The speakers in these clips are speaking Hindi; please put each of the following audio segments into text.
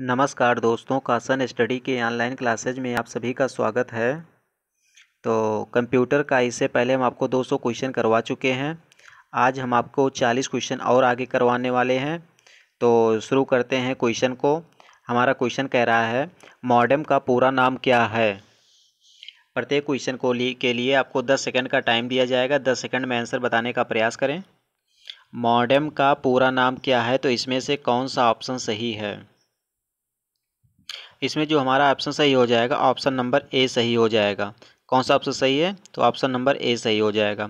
नमस्कार दोस्तों कासन स्टडी के ऑनलाइन क्लासेज में आप सभी का स्वागत है तो कंप्यूटर का इससे पहले हम आपको 200 क्वेश्चन करवा चुके हैं आज हम आपको 40 क्वेश्चन और आगे करवाने वाले हैं तो शुरू करते हैं क्वेश्चन को हमारा क्वेश्चन कह रहा है मॉडम का पूरा नाम क्या है प्रत्येक क्वेश्चन को लिए के लिए आपको 10 सेकंड का टाइम दिया जाएगा 10 सेकंड में आंसर बताने का प्रयास करें मॉडम का पूरा नाम क्या है तो इसमें से कौन सा ऑप्शन सही है इसमें जो हमारा ऑप्शन सही हो जाएगा ऑप्शन नंबर ए सही हो जाएगा कौन सा ऑप्शन सही है तो ऑप्शन नंबर ए सही हो जाएगा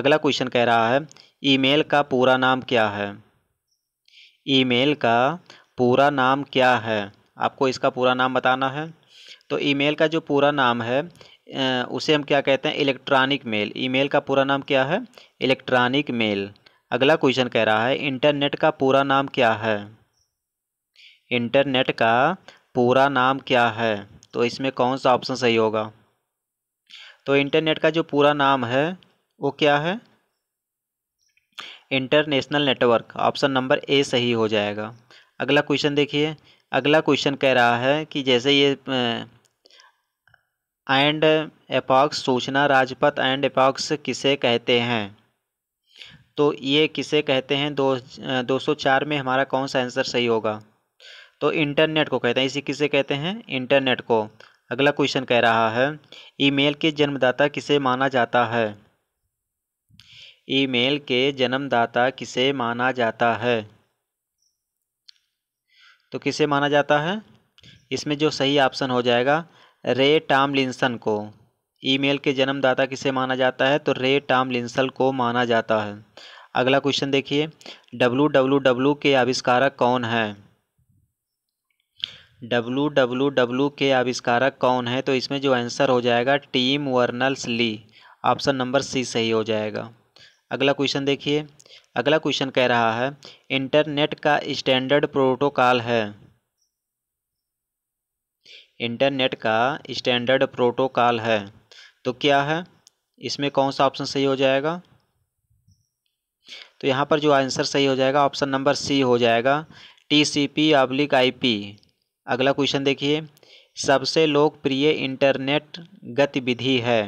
अगला क्वेश्चन कह रहा है ईमेल का पूरा नाम क्या है ईमेल का पूरा नाम क्या है आपको इसका पूरा नाम बताना है तो ईमेल का जो पूरा नाम है उसे हम क्या कहते हैं इलेक्ट्रॉनिक मेल ईमेल का पूरा नाम क्या है इलेक्ट्रॉनिक मेल अगला क्वेश्चन कह रहा है इंटरनेट का पूरा नाम क्या है इंटरनेट का पूरा नाम क्या है तो इसमें कौन सा ऑप्शन सही होगा तो इंटरनेट का जो पूरा नाम है वो क्या है international network option number A सही हो जाएगा अगला क्वेश्चन देखिए अगला क्वेश्चन कह रहा है कि जैसे ये एंड एपॉक्स सूचना राजपथ एंड एपॉक्स किसे कहते हैं तो ये किसे कहते हैं दो दो सौ चार में हमारा कौन सा आंसर सही होगा तो इंटरनेट को कहते हैं इसे किसे कहते हैं इंटरनेट को अगला क्वेश्चन कह रहा है ईमेल के जन्मदाता किसे माना जाता है ईमेल के जन्मदाता किसे माना जाता है तो किसे माना जाता है इसमें जो सही ऑप्शन हो जाएगा रे टाम लिंसन को ईमेल के जन्मदाता किसे माना जाता है तो रे टाम लिंसन को माना जाता है अगला क्वेश्चन देखिए डब्लू डब्लू डब्लू के आविष्कारक कौन है डब्लू डब्लू डब्लू के आविष्कारक कौन है तो इसमें जो आंसर हो जाएगा Tim Berners Lee option number C सही हो जाएगा अगला क्वेश्चन देखिए अगला क्वेश्चन कह रहा है इंटरनेट का स्टैंडर्ड प्रोटोकॉल है इंटरनेट का स्टैंडर्ड प्रोटोकॉल है तो क्या है इसमें कौन सा ऑप्शन सही हो जाएगा तो यहाँ पर जो आंसर सही हो जाएगा ऑप्शन नंबर सी हो जाएगा T C P oblique I P अगला क्वेश्चन देखिए सबसे लोकप्रिय इंटरनेट गतिविधि है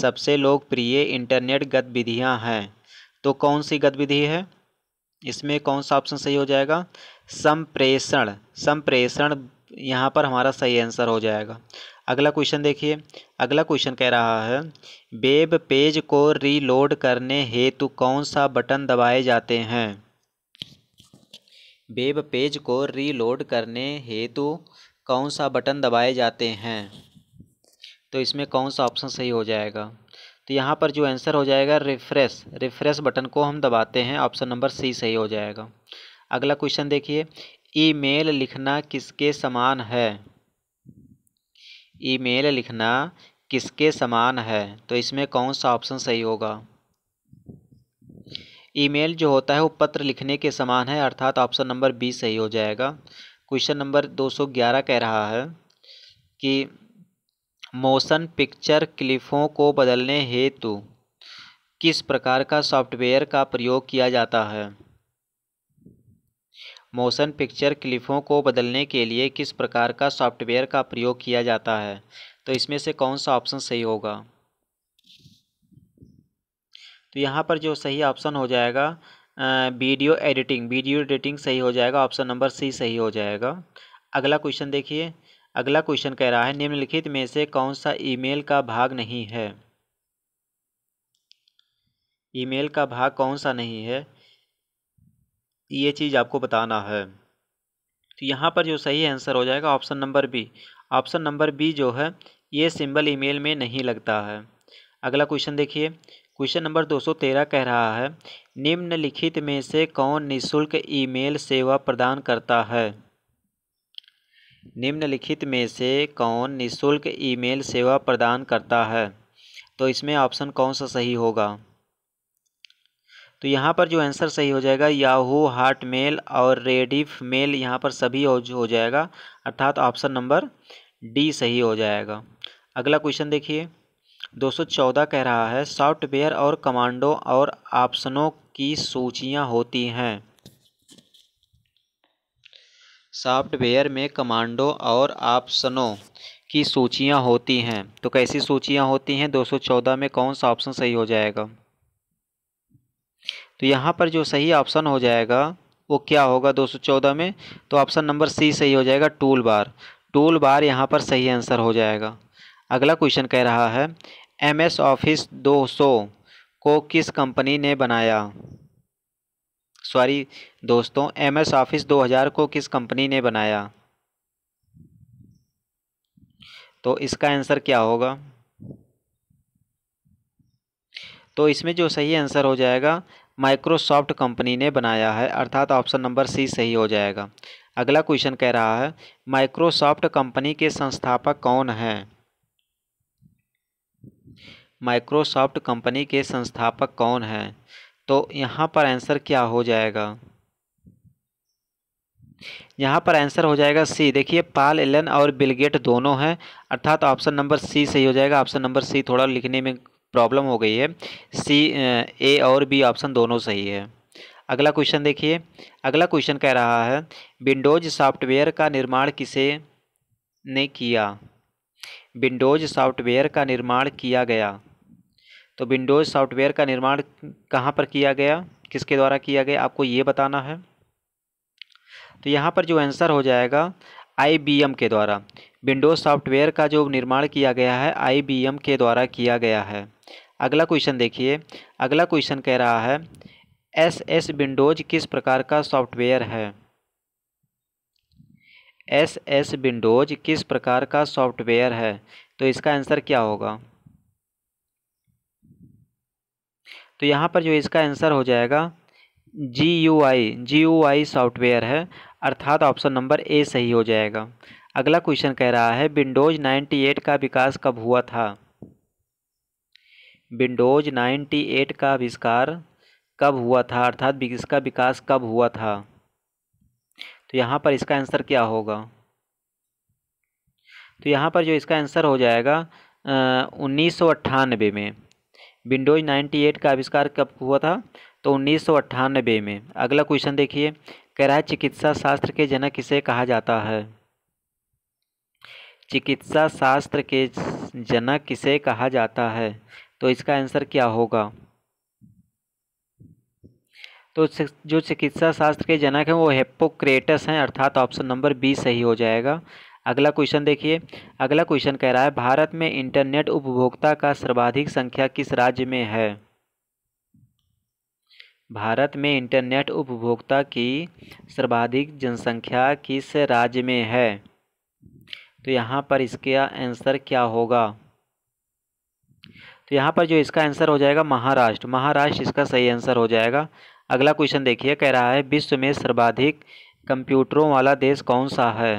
सबसे लोकप्रिय इंटरनेट गतिविधियां हैं तो कौन सी गतिविधि है इसमें कौन सा ऑप्शन सही हो जाएगा संप्रेषण संप्रेषण यहाँ पर हमारा सही आंसर हो जाएगा अगला क्वेश्चन देखिए अगला क्वेश्चन कह रहा है वेब पेज को रीलोड करने हेतु कौन सा बटन दबाए जाते हैं वेब पेज को रीलोड करने हेतु कौन सा बटन दबाए जाते हैं तो इसमें कौन सा ऑप्शन सही हो जाएगा तो यहाँ पर जो आंसर हो जाएगा रिफ्रेश रिफ्रेश बटन को हम दबाते हैं ऑप्शन नंबर सी सही हो जाएगा अगला क्वेश्चन देखिए ईमेल लिखना किसके समान है ईमेल लिखना किसके समान है तो इसमें कौन सा ऑप्शन सही होगा ईमेल जो होता है वो पत्र लिखने के समान है अर्थात ऑप्शन नंबर बी सही हो जाएगा क्वेश्चन नंबर 211 कह रहा है कि मोशन पिक्चर क्लिफों को बदलने हेतु किस प्रकार का सॉफ्टवेयर का प्रयोग किया जाता है मोशन पिक्चर क्लिफों को बदलने के लिए किस प्रकार का सॉफ्टवेयर का प्रयोग किया जाता है तो इसमें से कौन सा ऑप्शन सही होगा तो यहाँ पर जो सही ऑप्शन हो जाएगा वीडियो एडिटिंग वीडियो एडिटिंग सही हो जाएगा ऑप्शन नंबर सी सही हो जाएगा अगला क्वेश्चन देखिए अगला क्वेश्चन कह रहा है निम्नलिखित में से कौन सा ईमेल का भाग नहीं है ईमेल का भाग कौन सा नहीं है ये चीज़ आपको बताना है तो यहाँ पर जो सही आंसर हो जाएगा option number B option number B जो है ये सिंबल ईमेल में नहीं लगता है अगला क्वेश्चन देखिए क्वेश्चन नंबर 213 कह रहा है निम्नलिखित में से कौन निशुल्क ईमेल सेवा प्रदान करता है निम्नलिखित में से कौन निशुल्क ईमेल सेवा प्रदान करता है तो इसमें ऑप्शन कौन सा सही होगा तो यहाँ पर जो आंसर सही हो जाएगा याहू हार्ट मेल और रेडिफ मेल यहाँ पर सभी हो जाएगा अर्थात ऑप्शन नंबर डी सही हो जाएगा अगला क्वेश्चन देखिए 214 कह रहा है सॉफ्टवेयर और कमांडो और ऑप्शनों की सूचियां होती हैं सॉफ्टवेयर में कमांडो और ऑप्शनों की सूचियां होती हैं तो कैसी सूचियां होती हैं 214 में कौन सा ऑप्शन सही हो जाएगा तो यहाँ पर जो सही ऑप्शन हो जाएगा वो क्या होगा 214 में तो ऑप्शन नंबर सी सही हो जाएगा टूल बार टूल बार यहाँ पर सही आंसर हो जाएगा अगला क्वेश्चन कह रहा है एमएस ऑफिस 200 को किस कंपनी ने बनाया सॉरी दोस्तों एमएस ऑफिस 2000 को किस कंपनी ने बनाया तो इसका आंसर क्या होगा तो इसमें जो सही आंसर हो जाएगा माइक्रोसॉफ्ट कंपनी ने बनाया है अर्थात ऑप्शन नंबर सी सही हो जाएगा अगला क्वेश्चन कह रहा है माइक्रोसॉफ्ट कंपनी के संस्थापक कौन हैं माइक्रोसॉफ्ट कंपनी के संस्थापक कौन हैं तो यहाँ पर आंसर क्या हो जाएगा यहाँ पर आंसर हो जाएगा सी देखिए पाल एलन और बिलगेट दोनों हैं अर्थात ऑप्शन नंबर सी सही हो जाएगा ऑप्शन नंबर सी थोड़ा लिखने में प्रॉब्लम हो गई है सी ए और बी ऑप्शन दोनों सही है अगला क्वेश्चन देखिए अगला क्वेश्चन कह रहा है विंडोज सॉफ्टवेयर का निर्माण किसे ने किया विंडोज सॉफ्टवेयर का निर्माण किया गया तो विंडोज़ सॉफ्टवेयर का निर्माण कहाँ पर किया गया किसके द्वारा किया गया आपको ये बताना है तो यहाँ पर जो आंसर हो जाएगा आईबीएम के द्वारा विंडोज़ सॉफ्टवेयर का जो निर्माण किया गया है आईबीएम के द्वारा किया गया है अगला क्वेश्चन देखिए अगला क्वेश्चन कह रहा है एस एस विंडोज किस प्रकार का सॉफ्टवेयर है एस एस विंडोज किस प्रकार का सॉफ्टवेयर है तो इसका आंसर क्या होगा तो यहाँ पर जो इसका आंसर हो जाएगा G U I G U I software है अर्थात ऑप्शन नंबर ए सही हो जाएगा अगला क्वेश्चन कह रहा है विंडोज 98 का विकास कब हुआ था विंडोज 98 का आविष्कार कब हुआ था अर्थात इसका विकास कब हुआ था तो यहाँ पर इसका आंसर क्या होगा तो यहाँ पर जो इसका आंसर हो जाएगा उन्नीस में विंडोज 98 का आविष्कार कब हुआ था तो उन्नीस में अगला क्वेश्चन देखिए कह रहा है चिकित्सा शास्त्र के जनक किसे कहा जाता है चिकित्सा शास्त्र के जनक किसे कहा जाता है तो इसका आंसर क्या होगा तो जो चिकित्सा शास्त्र के जनक हैं वो हेपोक्रेटस हैं अर्थात ऑप्शन नंबर बी सही हो जाएगा अगला क्वेश्चन देखिए अगला क्वेश्चन कह रहा है भारत में इंटरनेट उपभोक्ता का सर्वाधिक संख्या किस राज्य में है भारत में इंटरनेट उपभोक्ता की सर्वाधिक जनसंख्या किस राज्य में है तो यहाँ पर इसका आंसर क्या होगा तो यहाँ पर जो इसका आंसर हो जाएगा महाराष्ट्र महाराष्ट्र इसका सही आंसर हो जाएगा अगला क्वेश्चन देखिए कह रहा है विश्व में सर्वाधिक कंप्यूटरों वाला देश कौन सा है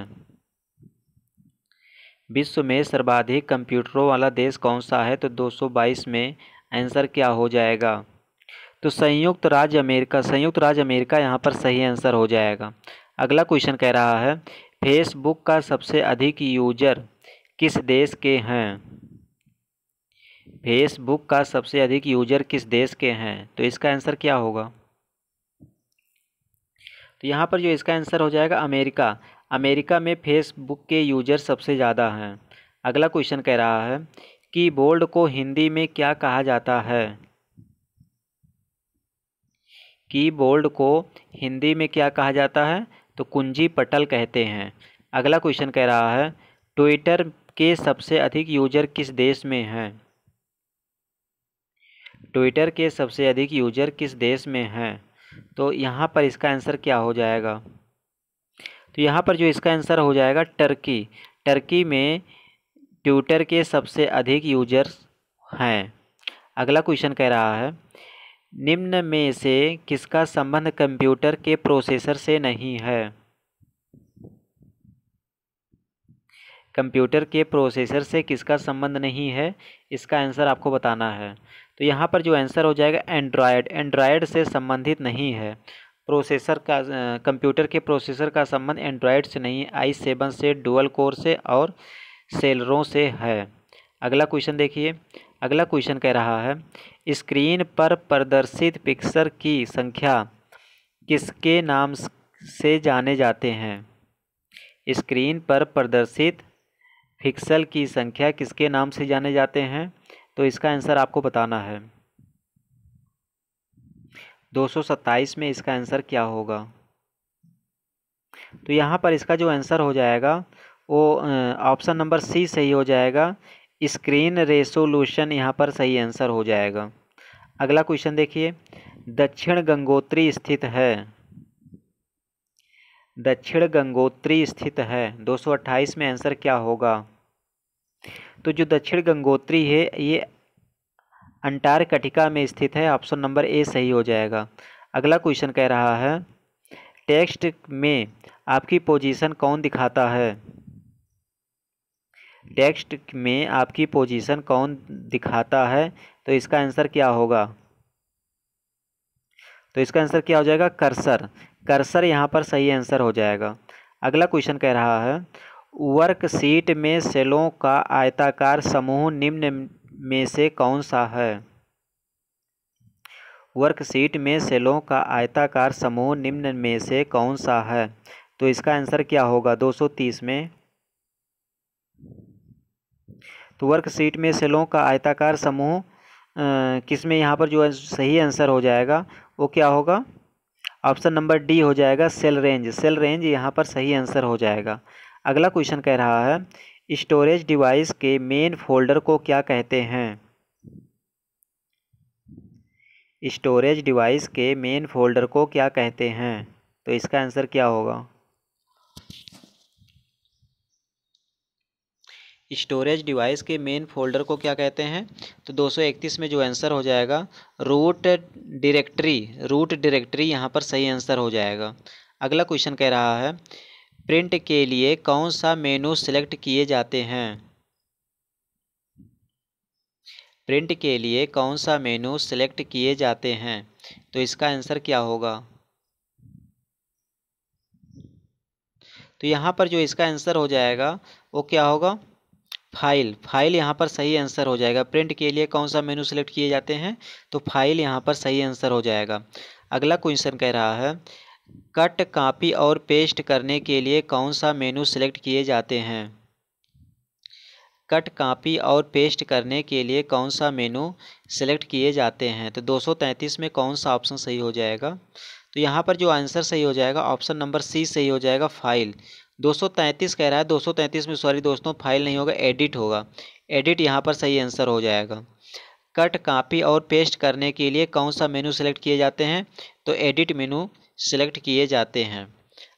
विश्व में सर्वाधिक कंप्यूटरों वाला देश कौन सा है तो 222 में आंसर क्या हो जाएगा तो संयुक्त राज्य अमेरिका संयुक्त राज्य अमेरिका यहाँ पर सही आंसर हो जाएगा अगला क्वेश्चन कह रहा है फेसबुक का सबसे अधिक यूजर किस देश के हैं फेसबुक का सबसे अधिक यूजर किस देश के हैं तो इसका आंसर क्या होगा तो यहाँ पर जो इसका आंसर हो जाएगा अमेरिका अमेरिका में फेसबुक के यूजर सबसे ज़्यादा हैं अगला क्वेश्चन कह रहा है कि बोल्ड को हिंदी में क्या कहा जाता है की बोल्ड को हिंदी में क्या कहा जाता है तो कुंजी पटल कहते हैं अगला क्वेश्चन कह रहा है ट्विटर के सबसे अधिक यूजर किस देश में हैं ट्विटर के सबसे अधिक यूजर किस देश में हैं तो यहाँ पर इसका आंसर क्या हो जाएगा तो यहाँ पर जो इसका आंसर हो जाएगा टर्की टर्की में ट्विटर के सबसे अधिक यूजर्स हैं अगला क्वेश्चन कह रहा है निम्न में से किसका संबंध कंप्यूटर के प्रोसेसर से नहीं है कंप्यूटर के प्रोसेसर से किसका संबंध नहीं है इसका आंसर आपको बताना है तो यहाँ पर जो आंसर हो जाएगा एंड्रॉयड एंड्रॉयड से संबंधित नहीं है प्रोसेसर का कंप्यूटर के प्रोसेसर का संबंध एंड्रॉयड से नहीं आई सेवन से डुअल कोर से और सेलरों से है अगला क्वेश्चन देखिए अगला क्वेश्चन कह रहा है स्क्रीन पर प्रदर्शित पिक्सर की संख्या किसके नाम से जाने जाते हैं स्क्रीन पर प्रदर्शित पिक्सल की संख्या किसके नाम से जाने जाते हैं तो इसका आंसर आपको बताना है 227 में इसका आंसर क्या होगा तो यहाँ पर इसका जो आंसर हो जाएगा वो ऑप्शन नंबर सी सही हो जाएगा स्क्रीन रेसोल्यूशन यहाँ पर सही आंसर हो जाएगा अगला क्वेश्चन देखिए दक्षिण गंगोत्री स्थित है दक्षिण गंगोत्री स्थित है 228 में आंसर क्या होगा तो जो दक्षिण गंगोत्री है ये अंटार्कटिका में स्थित है ऑप्शन नंबर ए सही हो जाएगा अगला क्वेश्चन कह रहा है टेक्स्ट में आपकी पोजीशन कौन दिखाता है टेक्स्ट में आपकी पोजीशन कौन दिखाता है तो इसका आंसर क्या होगा तो इसका आंसर क्या हो जाएगा कर्सर कर्सर यहाँ पर सही आंसर हो जाएगा अगला क्वेश्चन कह रहा है वर्कशीट में सेलों का आयताकार समूह निम्न में से कौन सा है वर्कशीट में सेलों का आयताकार समूह निम्न में से कौन सा है तो इसका आंसर क्या होगा 230 में तो वर्कशीट में सेलों का आयताकार समूह किस में यहाँ पर जो सही आंसर हो जाएगा वो क्या होगा ऑप्शन नंबर डी हो जाएगा सेल रेंज सेल रेंज यहाँ पर सही आंसर हो जाएगा अगला क्वेश्चन कह रहा है स्टोरेज डिवाइस के मेन फोल्डर को क्या कहते हैं स्टोरेज डिवाइस के मेन फोल्डर को क्या कहते हैं तो इसका आंसर क्या होगा स्टोरेज डिवाइस के मेन फोल्डर को क्या कहते हैं तो 231 में जो आंसर हो जाएगा रूट डायरेक्टरी रूट डायरेक्टरी यहाँ पर सही आंसर हो जाएगा अगला क्वेश्चन कह रहा है प्रिंट के लिए कौन सा मेनू सेलेक्ट किए जाते हैं प्रिंट के लिए कौन सा मेनू सेलेक्ट किए जाते हैं तो इसका आंसर क्या होगा तो यहाँ पर जो इसका आंसर हो जाएगा वो क्या होगा फाइल फाइल यहाँ पर सही आंसर हो जाएगा प्रिंट के लिए कौन सा मेनू सेलेक्ट किए जाते हैं तो फाइल यहाँ पर सही आंसर हो जाएगा अगला क्वेश्चन कह रहा है कट कॉपी और पेस्ट करने के लिए कौन सा मेनू सेलेक्ट किए जाते हैं कट कॉपी और पेस्ट करने के लिए कौन सा मेनू सेलेक्ट किए जाते हैं तो 233 में कौन सा ऑप्शन सही हो जाएगा तो यहाँ पर जो आंसर सही हो जाएगा ऑप्शन नंबर सी सही हो जाएगा फाइल 233 कह रहा है 233 में सॉरी दोस्तों फाइल नहीं होगा एडिट होगा एडिट यहाँ पर सही आंसर हो जाएगा कट कापी और पेस्ट करने के लिए कौन सा मेनू सेलेक्ट किए जाते हैं तो एडिट मेनू सिलेक्ट किए जाते हैं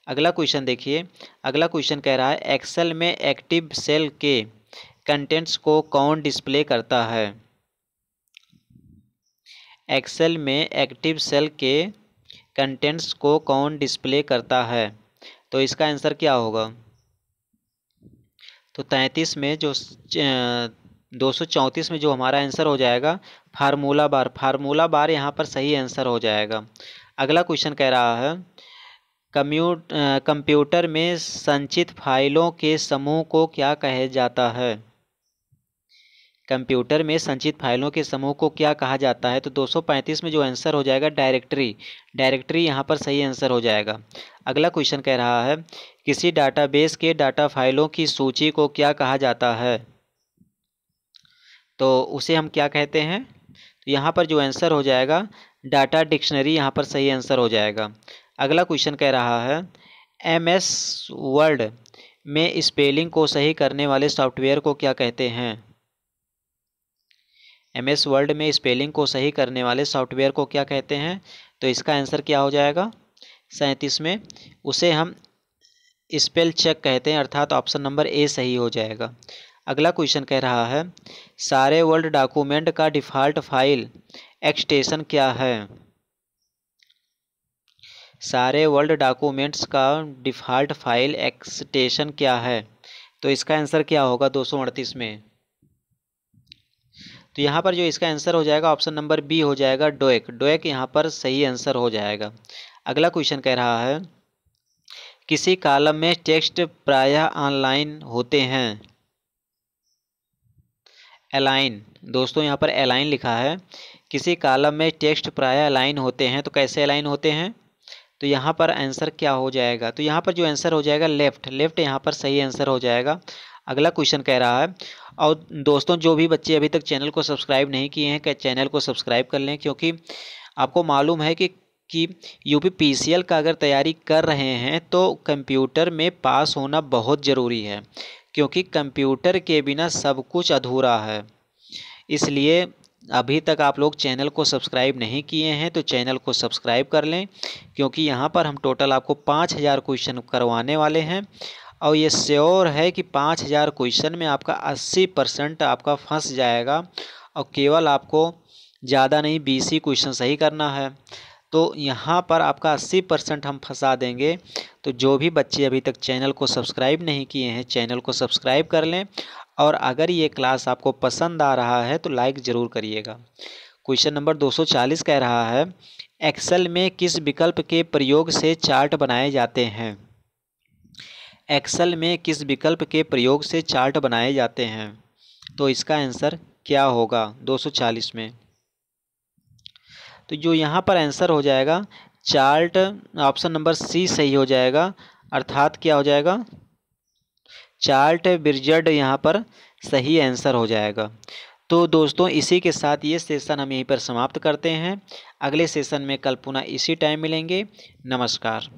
अगला क्वेश्चन देखिए अगला क्वेश्चन कह रहा है एक्सेल में एक्टिव सेल के कंटेंट्स को कौन डिस्प्ले करता है एक्सेल में एक्टिव सेल के कंटेंट्स को कौन डिस्प्ले करता है तो इसका आंसर क्या होगा तो तैंतीस में जो दो सौ चौंतीस में जो हमारा आंसर हो जाएगा फार्मूला बार फार्मूला बार यहाँ पर सही आंसर हो जाएगा अगला क्वेश्चन कह रहा है कम्यूट कंप्यूटर में संचित फाइलों के समूह को क्या कहा जाता है कंप्यूटर में संचित फाइलों के समूह को क्या कहा जाता है तो 235 में जो आंसर हो जाएगा डायरेक्टरी डायरेक्टरी यहाँ पर सही आंसर हो जाएगा अगला क्वेश्चन कह रहा है किसी डाटाबेस के डाटा फाइलों की सूची को क्या कहा जाता है तो उसे हम क्या कहते हैं तो यहाँ पर जो आंसर हो जाएगा डाटा डिक्शनरी यहाँ पर सही आंसर हो जाएगा अगला क्वेश्चन कह रहा है एम एस वर्ड में स्पेलिंग को सही करने वाले सॉफ्टवेयर को क्या कहते हैं एम एस वर्ड में स्पेलिंग को सही करने वाले सॉफ्टवेयर को क्या कहते हैं तो इसका आंसर क्या हो जाएगा सैंतीस में उसे हम स्पेल चेक कहते हैं अर्थात ऑप्शन नंबर ए सही हो जाएगा अगला क्वेश्चन कह रहा है सारे वर्ल्ड डॉक्यूमेंट का डिफ़ॉल्ट फाइल एक्सटेंशन क्या है सारे वर्ल्ड डॉक्यूमेंट्स का डिफ़ॉल्ट फाइल एक्सटेंशन क्या है तो इसका आंसर क्या होगा दो में तो यहाँ पर जो इसका आंसर हो जाएगा ऑप्शन नंबर बी हो जाएगा डोएक डोएक यहाँ पर सही आंसर हो जाएगा अगला क्वेश्चन कह रहा है किसी कालम में टेक्स्ट प्रायः ऑनलाइन होते हैं एलाइन दोस्तों यहाँ पर एलाइन लिखा है किसी कालम में टेक्स्ट प्राय अलाइन होते हैं तो कैसे अलाइन होते हैं तो यहाँ पर आंसर क्या हो जाएगा तो यहाँ पर जो आंसर हो जाएगा लेफ़्ट लेफ़्ट यहाँ पर सही आंसर हो जाएगा अगला क्वेश्चन कह रहा है और दोस्तों जो भी बच्चे अभी तक चैनल को सब्सक्राइब नहीं किए हैं क्या चैनल को सब्सक्राइब कर लें क्योंकि आपको मालूम है कि कि यूपी पीसीएल का अगर तैयारी कर रहे हैं तो कंप्यूटर में पास होना बहुत ज़रूरी है क्योंकि कंप्यूटर के बिना सब कुछ अधूरा है इसलिए अभी तक आप लोग चैनल को सब्सक्राइब नहीं किए हैं तो चैनल को सब्सक्राइब कर लें क्योंकि यहाँ पर हम टोटल आपको पाँच हज़ार क्वेश्चन करवाने वाले हैं और ये श्योर है कि पाँच हज़ार क्वेश्चन में आपका अस्सी परसेंट आपका फंस जाएगा और केवल आपको ज़्यादा नहीं बीस ही क्वेश्चन सही करना है तो यहाँ पर आपका अस्सी परसेंट हम फंसा देंगे तो जो भी बच्चे अभी तक चैनल को सब्सक्राइब नहीं किए हैं चैनल को सब्सक्राइब कर लें और अगर ये क्लास आपको पसंद आ रहा है तो लाइक ज़रूर करिएगा क्वेश्चन नंबर 240 कह रहा है एक्सेल में किस विकल्प के प्रयोग से चार्ट बनाए जाते हैं एक्सेल में किस विकल्प के प्रयोग से चार्ट बनाए जाते हैं तो इसका आंसर क्या होगा 240 में तो जो यहाँ पर आंसर हो जाएगा चार्ट ऑप्शन नंबर सी सही हो जाएगा अर्थात क्या हो जाएगा चार्ट ब्रिजर्ड यहाँ पर सही आंसर हो जाएगा तो दोस्तों इसी के साथ ये सेशन हम यहीं पर समाप्त करते हैं अगले सेशन में कल पुनः इसी टाइम मिलेंगे नमस्कार